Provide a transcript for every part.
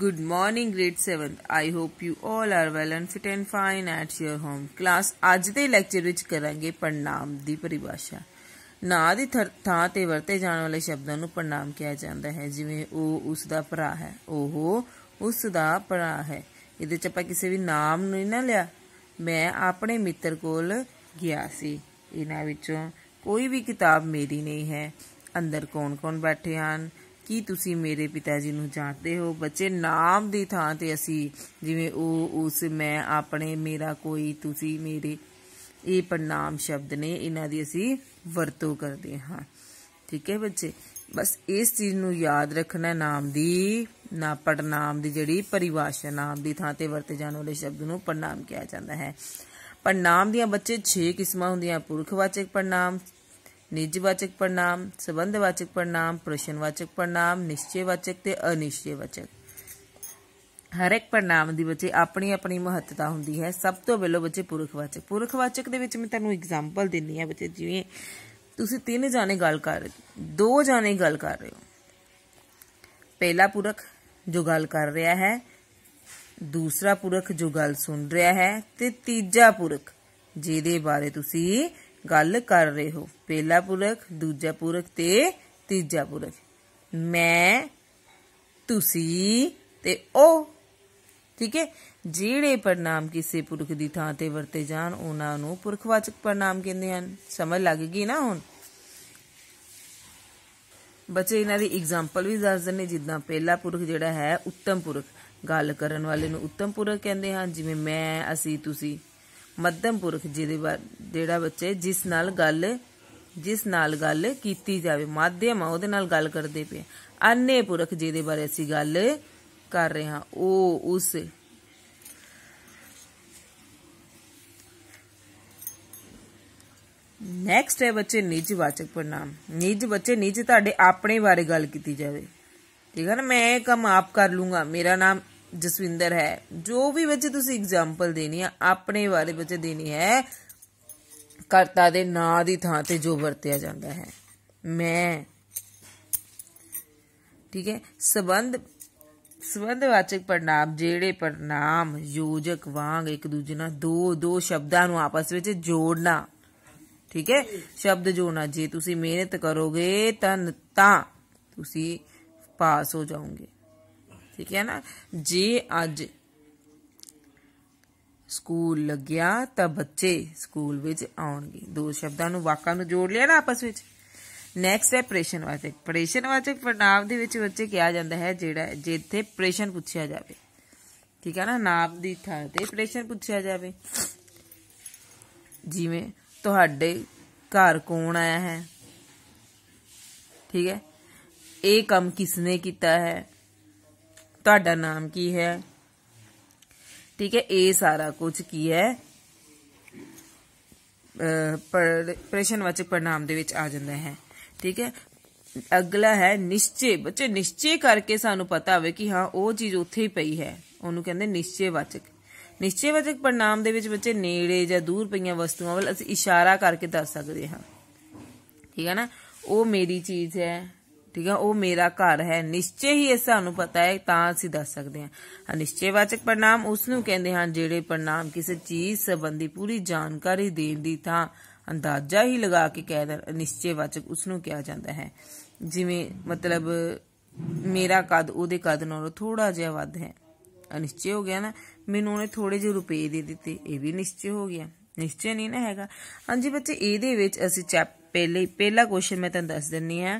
Good morning grade 7 I hope you all are well and fit and fine at your home class ਅੱਜ ਦੇ lecture ਵਿੱਚ ਕਰਾਂਗੇ ਪੜਨਾਮ ਦੀ ਪਰਿਭਾਸ਼ਾ ਨਾਂ ਦੀ ਥਾਂ ਤੇ ਵਰਤੇ ਜਾਣ ਵਾਲੇ ਸ਼ਬਦਾਂ ਨੂੰ ਪੜਨਾਮ ਕਿਹਾ ਜਾਂਦਾ ਹੈ ਜਿਵੇਂ ਉਹ ਉਸ ਦਾ ਭਰਾ ਹੈ ਉਹ ਉਸ ਦਾ ਭਰਾ ਹੈ ਇਹਦੇ ਚ ਆਪਾਂ ਕਿਸੇ ਵੀ ਨਾਮ ਨੂੰ ਨਹੀਂ ਨਾ ਲਿਆ ਮੈਂ ਆਪਣੇ ਮਿੱਤਰ ਕੋਲ ਗਿਆ ਸੀ ਇਹਨਾਂ ਵਿੱਚੋਂ ਕੋਈ ਵੀ ਕਿਤਾਬ ਮੇਰੀ ਨਹੀਂ ਹੈ ਅੰਦਰ ਕੌਣ-ਕੌਣ ਬੈਠੇ ਹਨ ਕੀ ਤੁਸੀਂ ਮੇਰੇ ਪਿਤਾ ਜੀ ਨੂੰ ਜਾਣਦੇ ਹੋ ਬੱਚੇ ਨਾਮ ਦੀ ਥਾਂ ਤੇ ਅਸੀਂ ਜਿਵੇਂ ਉਹ ਉਸ ਮੈਂ ਆਪਣੇ ਮੇਰਾ ਕੋਈ ਤੁਸੀਂ ਮੇਰੇ ਇਹ ਪ੍ਰਣਾਮ ਸ਼ਬਦ ਨੇ ਇਹਨਾਂ ਦੀ ਅਸੀਂ ਵਰਤੋਂ ਕਰਦੇ ਹਾਂ ਠੀਕ ਹੈ ਬੱਚੇ ਬਸ ਇਸ ਚੀਜ਼ ਨੂੰ ਯਾਦ ਰੱਖਣਾ ਨਾਮ ਦੀ ਨਾ ਪੜਨਾਮ ਦੀ ਜਿਹੜੀ ਪਰਿਭਾਸ਼ਾ ਨਾਮ ਦੀ ਥਾਂ ਤੇ ਵਰਤੇ ਜਾਣ ਵਾਲੇ ਸ਼ਬਦ ਨੂੰ ਪੜਨਾਮ ਕਿਹਾ ਜਾਂਦਾ ਹੈ ਪੜਨਾਮ ਦੀਆਂ ਬੱਚੇ 6 ਕਿਸਮਾਂ ਹੁੰਦੀਆਂ ਪੁਰਖਵਾਚਕ ਪੜਨਾਮ ਨਿਜਵਾਚਕ ਪੜਨਾਮ ਸੰਬੰਧਵਾਚਕ ਪੜਨਾਮ ਪ੍ਰਸ਼ਨਵਾਚਕ ਪੜਨਾਮ ਨਿਸ਼ਚੇਵਾਚਕ ਤੇ ਅਨਿਸ਼ਚੇਵਾਚਕ ਹਰ ਇੱਕ ਪੜਨਾਮ ਦੀ ਬੱਚੇ ਆਪਣੀ ਆਪਣੀ ਮਹੱਤਤਾ ਹੁੰਦੀ ਹੈ ਸਭ ਤੋਂ ਵੱਲੋ ਬੱਚੇ ਪੁਰਖਵਾਚਕ ਪੁਰਖਵਾਚਕ ਦੇ ਵਿੱਚ ਮੈਂ ਤੁਹਾਨੂੰ ਐਗਜ਼ਾਮਪਲ ਦਿੰਨੀ ਆ ਬੱਚੇ ਜਿਵੇਂ ਤੁਸੀਂ ਤਿੰਨ ਜਾਣੇ ਗੱਲ ਕਰ ਰਹੇ ਦੋ ਜਾਣੇ ਗੱਲ ਕਰ ਰਹੇ ਹੋ ਪਹਿਲਾ ਪੁਰਖ ਜੋ ਗੱਲ ਕਰ ਰਿਹਾ ਹੈ ਦੂਸਰਾ ਪੁਰਖ ਜੋ ਗੱਲ ਸੁਣ ਰਿਹਾ ਹੈ ਤੇ ਤੀਜਾ ਪੁਰਖ ਜਿਹਦੇ ਬਾਰੇ ਤੁਸੀਂ ਗੱਲ ਕਰ ਰਹੇ ਹੋ ਪਹਿਲਾ ਪੁਰਖ ਦੂਜਾ ਪੁਰਖ ਤੇ ਤੀਜਾ ਪੁਰਖ ਮੈਂ ਤੁਸੀਂ ਤੇ ਉਹ ਠੀਕ ਹੈ ਜਿਹੜੇ ਪਰਨਾਮ ਕਿਸੇ ਪੁਰਖ ਦੀ ਥਾਂ ਤੇ ਵਰਤੇ ਜਾਣ ਉਹਨਾਂ ਨੂੰ ਪੁਰਖਵਾਚਕ ਪਰਨਾਮ ਕਹਿੰਦੇ ਹਨ ਸਮਝ ਲੱਗ ਗਈ ਨਾ ਹੁਣ ਬੱਚੇ ਇਹਨਾਂ ਦੀ ਐਗਜ਼ਾਮਪਲ ਵੀ ਦੱਸ ਦਿੰਨੇ ਜਿੱਦਾਂ ਪਹਿਲਾ ਪੁਰਖ ਜਿਹੜਾ ਹੈ ਉੱਤਮ ਪੁਰਖ ਗੱਲ ਕਰਨ ਵਾਲੇ ਨੂੰ ਉੱਤਮ ਪੁਰਖ ਕਹਿੰਦੇ ਹਨ ਜਿਵੇਂ ਮੈਂ ਅਸੀਂ ਤੁਸੀਂ ਮੱਧਮ ਪੁਰਖ ਜਿਹਦੇ ਜਿਹੜਾ ਬੱਚੇ ਜਿਸ ਨਾਲ ਗੱਲ ਜਿਸ ਨਾਲ ਗੱਲ ਕੀਤੀ ਜਾਵੇ ਮਾਧਿਅਮ ਆ ਉਹਦੇ ਨਾਲ ਗੱਲ ਕਰਦੇ ਪਏ ਅੰਨੇ ਪੁਰਖ ਜਿਹਦੇ ਬਾਰੇ ਅਸੀਂ ਗੱਲ ਕਰ ਰਹੇ ਹਾਂ ਉਹ ਉਸ ਨੈਕਸਟ ਹੈ ਬੱਚੇ ਨਿੱਜ ਵਾਚਕ ਪੜਨਾਮ ਨਿੱਜ ਬੱਚੇ ਨਿੱਜ ਤੁਹਾਡੇ ਆਪਣੇ ਬਾਰੇ ਗੱਲ ਕੀਤੀ ਜਾਵੇ ਠੀਕ ਹੈ ਨਾ ਮੈਂ ਕੰਮ ਆਪ ਕਰ ਲੂੰਗਾ ਮੇਰਾ ਨਾਮ ਜਸਵਿੰਦਰ ਹੈ ਜੋ ਵੀ ਵਿੱਚ ਤੁਸੀਂ ਐਗਜ਼ਾਮਪਲ ਦੇਣੀ ਆ ਆਪਣੇ ਵਾਲੇ ਵਿੱਚ ਦੇਣੀ ਹੈ ਕਰਤਾ ਦੇ ਨਾਂ ਦੀ ਥਾਂ ਤੇ ਜੋ ਵਰਤਿਆ ਜਾਂਦਾ ਹੈ ਮੈਂ ਠੀਕ ਹੈ ਸਬੰਧ ਸੰਬੰਧਵਾਚਕ ਪੜਨਾਮ ਜਿਹੜੇ ਪੜਨਾਮ ਯੋਜਕ ਵਾਂਗ ਇੱਕ ਦੂਜੇ ਨਾਲ ਦੋ ਦੋ ਸ਼ਬਦਾਂ ਨੂੰ ਆਪਸ ਵਿੱਚ ਜੋੜਨਾ ਠੀਕ ਹੈ ਸ਼ਬਦ ਜੋੜਨਾ ਜੇ ਤੁਸੀਂ ਮਿਹਨਤ ਕਰੋਗੇ ਤਾਂ ਤਾਂ ਤੁਸੀਂ ਪਾਸ ਹੋ ਜਾਓਗੇ ਠੀਕ ਹੈ ਨਾ ਜੇ ਅੱਜ ਸਕੂਲ ਲੱਗਿਆ ਤਾਂ ਬੱਚੇ ਸਕੂਲ ਵਿੱਚ ਆਉਣਗੇ ਦੋ ਸ਼ਬਦਾਂ ਨੂੰ ਵਾਕਾਂ ਨੂੰ ਜੋੜ ਲਿਆ ਨਾ ਆਪਸ ਵਿੱਚ ਨੈਕਸਟ ਹੈ ਪ੍ਰੇਸ਼ਨਵਾਚਕ ਪ੍ਰੇਸ਼ਨਵਾਚਕ ਪ੍ਰਨਾਮ ਦੇ ਵਿੱਚ ਬੱਚੇ ਕਿਹਾ ਜਾਂਦਾ ਹੈ ਜਿਹੜਾ ਜਿੱਥੇ ਪ੍ਰੇਸ਼ਨ ਪੁੱਛਿਆ ਜਾਵੇ ਠੀਕ ਹੈ ਨਾ ਨਾਮ ਦੀ ਥਾਂ ਤੇ ਪ੍ਰੇਸ਼ਨ ਪੁੱਛਿਆ ਜਾਵੇ ਜਿਵੇਂ ਤੁਹਾਡੇ ਘਰ ਕੌਣ ਆਇਆ ਹੈ ਠੀਕ ਹੈ ਇਹ ਕੰਮ ਕਿਸਨੇ ਕੀਤਾ ਹੈ ਤੁਹਾਡਾ ਨਾਮ ਕੀ ਹੈ ਠੀਕ ਹੈ ਇਹ ਸਾਰਾ ਕੁਝ ਕੀ ਹੈ ਪ੍ਰਸ਼ਨਵਾਚਕ ਪੜਨਾਮ ਦੇ ਵਿੱਚ ਆ ਜਾਂਦਾ ਹੈ ਠੀਕ ਹੈ ਅਗਲਾ ਹੈ ਨਿਸ਼ਚੇ ਬੱਚੇ ਨਿਸ਼ਚੇ ਕਰਕੇ ਸਾਨੂੰ ਪਤਾ ਹੋਵੇ ਕਿ ਹਾਂ ਉਹ ਚੀਜ਼ ਉੱਥੇ ਹੀ ਪਈ ਹੈ ਉਹਨੂੰ ਕਹਿੰਦੇ ਨਿਸ਼ਚੇ ਨਿਸ਼ਚੈਵਾਚਕ ਪੜਨਾਮ ਦੇ ਵਿੱਚ ਬੱਚੇ ਨੇੜੇ ਜਾਂ ਦੂਰ ਪਈਆਂ ਵਸਤੂਆਂ ਵੱਲ ਅਸੀਂ ਇਸ਼ਾਰਾ ਕਰਕੇ ਦੱਸ ਸਕਦੇ ਹਾਂ ਠੀਕ ਹੈ ਨਾ ਉਹ ਮੇਰੀ ਚੀਜ਼ ਹੈ ਠੀਕ ਹੈ ਉਹ ਮੇਰਾ ਘਰ ਹੈ ਨਿਸ਼ਚੈ ਹੀ ਇਹ ਸਾਨੂੰ ਪਤਾ ਹੈ ਤਾਂ ਅਸੀਂ ਦੱਸ ਸਕਦੇ ਹਾਂ ਅਨਿਸ਼ਚੈਵਾਚਕ ਪਰਨਾਮ ਉਸ ਨੂੰ ਕਹਿੰਦੇ ਹਨ ਜਿਹੜੇ ਪਰਨਾਮ ਕਿਸੇ ਚੀਜ਼ ਸੰਬੰਧੀ ਪੂਰੀ ਜਾਣਕਾਰੀ ਦੇਣ ਦੀ ਥਾਂ ਅੰਦਾਜ਼ਾ ਹੀ ਲਗਾ ਕੇ ਕਹਿ ਦੇਣ ਅਨਿਸ਼ਚੈਵਾਚਕ ਉਸ ਨੂੰ ਕਿਹਾ ਜਾਂਦਾ ਹੈ ਜਿਵੇਂ ਮਤਲਬ ਮੇਰਾ ਕਦ ਉਹਦੇ ਕਦ ਨਾਲੋਂ ਥੋੜਾ ਜਿਹਾ ਵੱਧ ਹੈ ਅਨਿਸ਼ਚੈ ਹੋ ਗਿਆ ਨਾ ਮੈਨੂੰ ਉਹਨੇ ਥੋੜੇ ਜਿਹੇ ਰੁਪਏ ਦੇ ਦਿੱਤੇ ਇਹ ਵੀ ਨਿਸ਼ਚੈ ਹੋ ਗਿਆ ਨਿਸ਼ਚੈ ਨਹੀਂ ਨਾ ਹੈਗਾ ਹਾਂਜੀ ਬੱਚੇ ਇਹਦੇ ਵਿੱਚ ਅਸੀਂ ਪਹਿਲੇ ਪਹਿਲਾ ਕੁਐਸਚਨ ਮੈਂ ਤੁਹਾਨੂੰ ਦੱਸ ਦਿੰਨੀ ਆ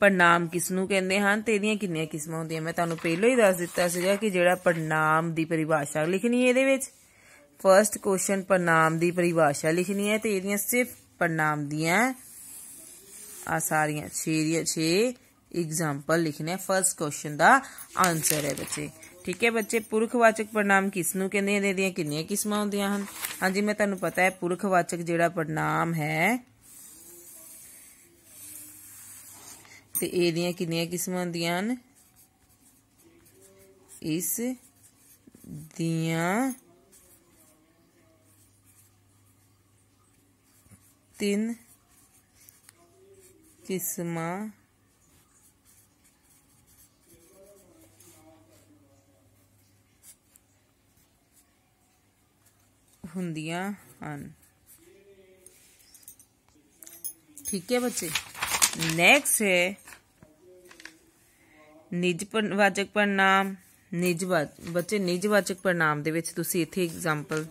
ਪਰਨਾਮ ਕਿਸ ਨੂੰ ਕਹਿੰਦੇ ਹਨ ਤੇ ਇਹਦੀਆਂ ਕਿੰਨੀਆਂ ਕਿਸਮਾਂ ਹੁੰਦੀਆਂ ਮੈਂ ਤੁਹਾਨੂੰ ਪਹਿਲਾਂ ਹੀ ਦੱਸ ਦਿੱਤਾ ਸੀਗਾ ਕਿ ਜਿਹੜਾ ਪਰਨਾਮ ਦੀ ਪਰਿਭਾਸ਼ਾ ਲਿਖਣੀ ਹੈ ਇਹਦੇ ਵਿੱਚ ਫਰਸਟ ਕੁਐਸਚਨ ਪਰਨਾਮ ਦੀ ਪਰਿਭਾਸ਼ਾ ਲਿਖਣੀ ਹੈ ਤੇ ਇਹਦੀਆਂ ਸਿਰਫ ਪਰਨਾਮ ਦੀਆਂ ਆ ਸਾਰੀਆਂ 6 ਦੀਆਂ 6 ਐਗਜ਼ਾਮਪਲ ਲਿਖਣੇ ਫਰਸਟ ਕੁਐਸਚਨ ਦਾ ਆਨਸਰ ਹੈ ਬੱਚੇ ਠੀਕ ਹੈ ਬੱਚੇ ਪੁਰਖਵਾਚਕ ਪੜਨਾਮ ਕਿਸ ਨੂੰ ਕਹਿੰਦੇ ਨੇ ਇਹਦੀਆਂ ਕਿੰਨੀਆਂ ਕਿਸਮਾਂ ਹੁੰਦੀਆਂ ਹਨ ਹਾਂਜੀ ਮੈਂ ਤੁਹਾਨੂੰ ਪਤਾ ਹੈ ਪੁਰਖਵਾਚਕ ਜਿਹੜਾ ਪੜਨਾਮ ਹੈ तो ये किन किस्म इस दिया तीन किस्म हन ठीक है बच्चे नेक्स्ट है ਵਾਚਕ ਪੜਨਾਮ ਨਿਜਵਾਚ ਬੱਚੇ ਵਾਚਕ ਪੜਨਾਮ ਦੇ ਵਿੱਚ ਤੁਸੀਂ ਇੱਥੇ ਐਗਜ਼ਾਮਪਲ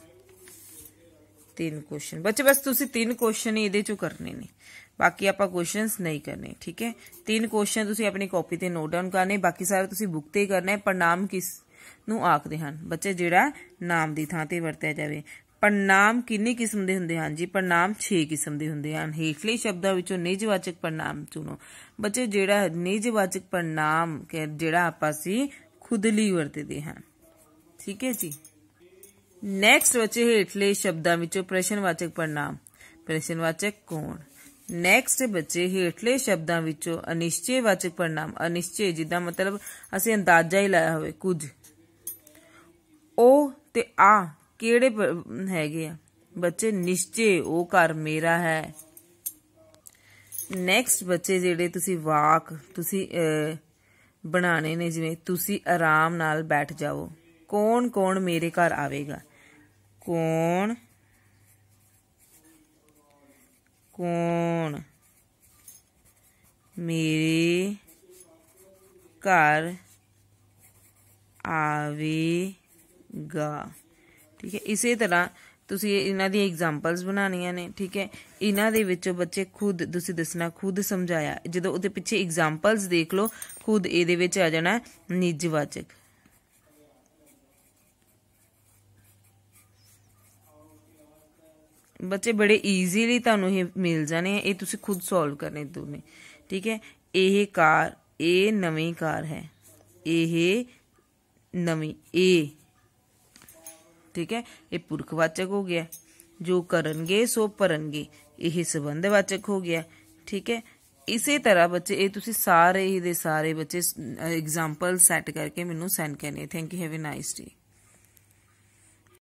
ਤਿੰਨ ਕੁਐਸਚਨ ਬੱਚੇ ਬਸ ਤੁਸੀਂ ਤਿੰਨ ਕੁਐਸਚਨ ਇਹਦੇ ਚੋਂ ਕਰਨੇ ਨੇ ਬਾਕੀ ਆਪਾਂ ਕੁਐਸਚਨਸ ਨਹੀਂ ਕਰਨੇ ਠੀਕ ਹੈ ਤਿੰਨ ਕੁਐਸਚਨ ਤੁਸੀਂ ਆਪਣੀ ਕਾਪੀ ਤੇ ਨੋਟ ਡਾਊਨ ਕਰਨੇ ਬਾਕੀ ਸਾਰੇ ਤੁਸੀਂ ਬੁੱਕ ਤੇ ਕਰਨਾ ਹੈ ਪੜਨਾਮ ਕਿਸ ਨੂੰ ਆਖਦੇ ਹਨ ਬੱਚੇ ਜਿਹੜਾ ਨਾਮ ਦੀ ਥਾਂ ਤੇ ਵਰਤਿਆ ਜਾਵੇ ਪਰਨਾਮ ਕਿੰਨੇ ਕਿਸਮ ਦੇ ਹੁੰਦੇ ਹਨ ਜੀ ਪਰਨਾਮ 6 ਕਿਸਮ ਦੇ ਹੁੰਦੇ ਹਨ ਹੇਠਲੇ ਸ਼ਬਦਾਂ ਵਿੱਚੋਂ ਨਿਜਵਾਚਕ ਪਰਨਾਮ ਚੁਣੋ ਬੱਚੇ ਜਿਹੜਾ ਨਿਜਵਾਚਕ ਪਰਨਾਮ ਜਿਹੜਾ ਆਪਾਂ ਸੀ ਖੁਦ ਲਈ ਵਰਤਦੇ ਹਾਂ ਠੀਕ ਹੈ ਜੀ ਨੈਕਸਟ ਬੱਚੇ ਹੇਠਲੇ ਸ਼ਬਦਾਂ ਵਿੱਚੋਂ ਪ੍ਰਸ਼ਨਵਾਚਕ ਪਰਨਾਮ ਪ੍ਰਸ਼ਨਵਾਚਕ ਕੌਣ ਨੈਕਸਟ ਬੱਚੇ ਹੇਠਲੇ ਸ਼ਬਦਾਂ ਵਿੱਚੋਂ ਅਨਿਸ਼ਚੈਵਾਚਕ ਪਰਨਾਮ ਅਨਿਸ਼ਚੈ ਜਿੱਦਾਂ ਮਤਲਬ ਅਸੀਂ ਅੰਦਾਜ਼ਾ ਹੀ ਲਾਇਆ ਹੋਵੇ ਕੁਝ ਉਹ ਤੇ ਆ ਕਿਹੜੇ ਹੈਗੇ ਆ ਬੱਚੇ ਨਿਸ਼ਚੇ ਉਹ ਘਰ ਮੇਰਾ ਹੈ ਨੈਕਸਟ ਬੱਚੇ ਜਿਹੜੇ ਤੁਸੀਂ ਵਾਕ ਤੁਸੀਂ ਬਣਾਣੇ ਨੇ ਜਿਵੇਂ ਤੁਸੀਂ ਆਰਾਮ ਨਾਲ ਬੈਠ ਜਾਓ ਕੌਣ ਕੌਣ ਮੇਰੇ ਘਰ ਆਵੇਗਾ ਕੌਣ ਕੌਣ ਮੇਰੇ ਘਰ ਆਵੇਗਾ ਠੀਕ ਹੈ ਇਸੇ ਤਰ੍ਹਾਂ ਤੁਸੀਂ ਇਹਨਾਂ ਦੀ ਐਗਜ਼ਾਮਪਲਸ ਬਣਾਉਣੀਆਂ ਨੇ ਠੀਕ ਹੈ ਇਹਨਾਂ ਦੇ ਵਿੱਚੋਂ ਬੱਚੇ ਖੁਦ ਤੁਸੀਂ ਦੱਸਣਾ ਖੁਦ ਸਮਝਾਇਆ ਜਦੋਂ ਉਹਦੇ ਪਿੱਛੇ ਐਗਜ਼ਾਮਪਲਸ ਦੇਖ ਲਓ ਖੁਦ ਇਹਦੇ ਵਿੱਚ ਆ ਜਾਣਾ ਨਿਜਵਾਚਕ ਬੱਚੇ ਬੜੇ ਈਜ਼ੀਲੀ ਤੁਹਾਨੂੰ ਇਹ ਮਿਲ ਜਾਣੇ ਇਹ ਤੁਸੀਂ ਖੁਦ ਸੋਲਵ ਕਰਨੇ ਦੋਨੇ ਠੀਕ ਹੈ ਇਹ ਕਾਰ ਇਹ ਨਵੀਂ ਕਾਰ ਹੈ ਇਹ ਨਵੀਂ ਇਹ ਠੀਕ ਹੈ ਇਹ ਪੁਰਖਵਾਚਕ ਹੋ ਗਿਆ ਜੋ ਕਰਨਗੇ ਸੋ ਪਰਨਗੇ ਇਹ ਸੰਬੰਧਵਾਚਕ ਹੋ ਗਿਆ ਠੀਕ ਹੈ ਇਸੇ ਤਰ੍ਹਾਂ ਬੱਚੇ ਇਹ ਤੁਸੀਂ ਸਾਰੇ ਹੀ ਦੇ ਸਾਰੇ ਬੱਚੇ ਐਗਜ਼ਾਮਪਲ ਸੈੱਟ ਕਰਕੇ ਮੈਨੂੰ ਸੈਂਡ ਕਰਨੇ thank you have a nice day